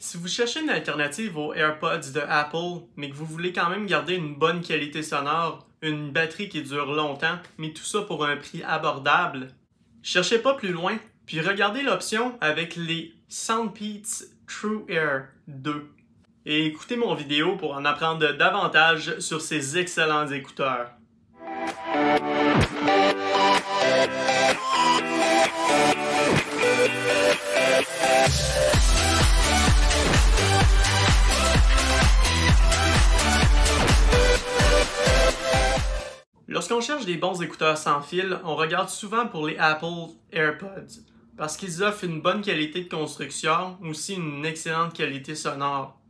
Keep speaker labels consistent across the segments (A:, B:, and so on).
A: Si vous cherchez une alternative aux AirPods de Apple, mais que vous voulez quand même garder une bonne qualité sonore, une batterie qui dure longtemps, mais tout ça pour un prix abordable, cherchez pas plus loin, puis regardez l'option avec les Soundpeats True Air 2. Et écoutez mon vidéo pour en apprendre davantage sur ces excellents écouteurs. Lorsqu'on cherche des bons écouteurs sans fil, on regarde souvent pour les Apple AirPods parce qu'ils offrent une bonne qualité de construction, aussi une excellente qualité sonore.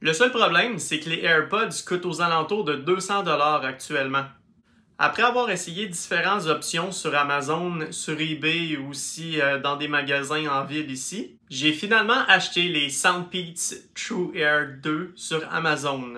A: Le seul problème, c'est que les AirPods coûtent aux alentours de 200 dollars actuellement. Après avoir essayé différentes options sur Amazon, sur eBay ou aussi euh, dans des magasins en ville ici, j'ai finalement acheté les Soundpeats True Air 2 sur Amazon.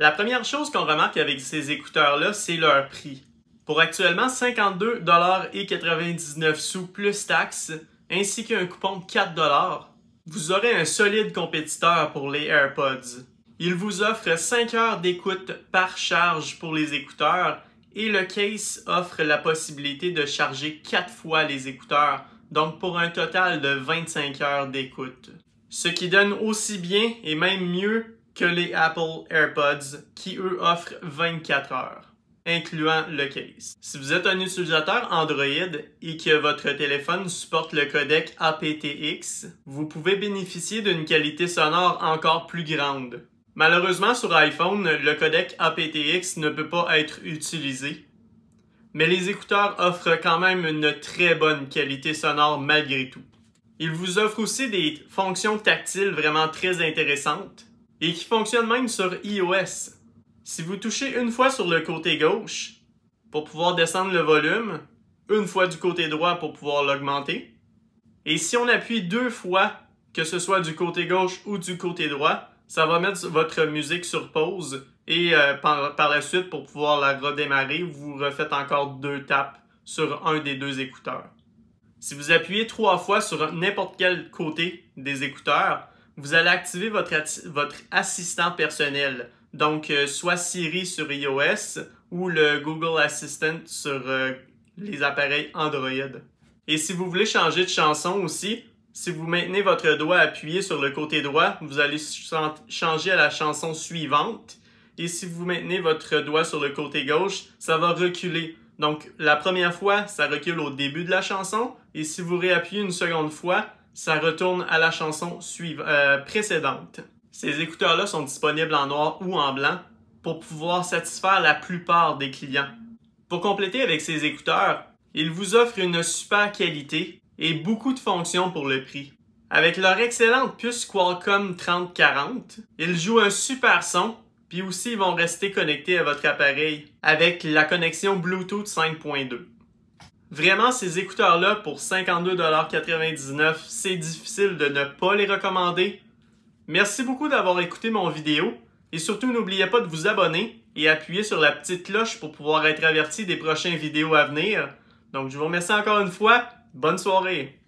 A: La première chose qu'on remarque avec ces écouteurs-là, c'est leur prix. Pour actuellement 52,99$ sous plus taxes, ainsi qu'un coupon de 4$, vous aurez un solide compétiteur pour les AirPods. Ils vous offrent 5 heures d'écoute par charge pour les écouteurs et le case offre la possibilité de charger 4 fois les écouteurs, donc pour un total de 25 heures d'écoute. Ce qui donne aussi bien et même mieux que les Apple AirPods qui eux offrent 24 heures, incluant le case. Si vous êtes un utilisateur Android et que votre téléphone supporte le codec aptX, vous pouvez bénéficier d'une qualité sonore encore plus grande. Malheureusement sur iPhone, le codec aptX ne peut pas être utilisé, mais les écouteurs offrent quand même une très bonne qualité sonore malgré tout. Ils vous offrent aussi des fonctions tactiles vraiment très intéressantes, et qui fonctionne même sur iOS. Si vous touchez une fois sur le côté gauche pour pouvoir descendre le volume, une fois du côté droit pour pouvoir l'augmenter, et si on appuie deux fois, que ce soit du côté gauche ou du côté droit, ça va mettre votre musique sur pause et euh, par, par, la suite, pour pouvoir la redémarrer, vous refaites encore deux tapes sur un des deux écouteurs. Si vous appuyez trois fois sur n'importe quel côté des écouteurs, vous allez activer votre, votre assistant personnel. Donc, euh, soit Siri sur iOS ou le Google Assistant sur euh, les appareils Android. Et si vous voulez changer de chanson aussi, si vous maintenez votre doigt appuyé sur le côté droit, vous allez changer à la chanson suivante. Et si vous maintenez votre doigt sur le côté gauche, ça va reculer. Donc, la première fois, ça recule au début de la chanson. Et si vous réappuyez une seconde fois, ça retourne à la chanson euh, précédente. Ces écouteurs-là sont disponibles en noir ou en blanc pour pouvoir satisfaire la plupart des clients. Pour compléter avec ces écouteurs, ils vous offrent une super qualité et beaucoup de fonctions pour le prix. Avec leur excellente puce Qualcomm 3040, ils jouent un super son, puis aussi ils vont rester connectés à votre appareil avec la connexion Bluetooth 5.2. Vraiment, ces écouteurs-là, pour 52,99$, c'est difficile de ne pas les recommander. Merci beaucoup d'avoir écouté mon vidéo et surtout n'oubliez pas de vous abonner et appuyer sur la petite cloche pour pouvoir être averti des prochaines vidéos à venir. Donc je vous remercie encore une fois, bonne soirée!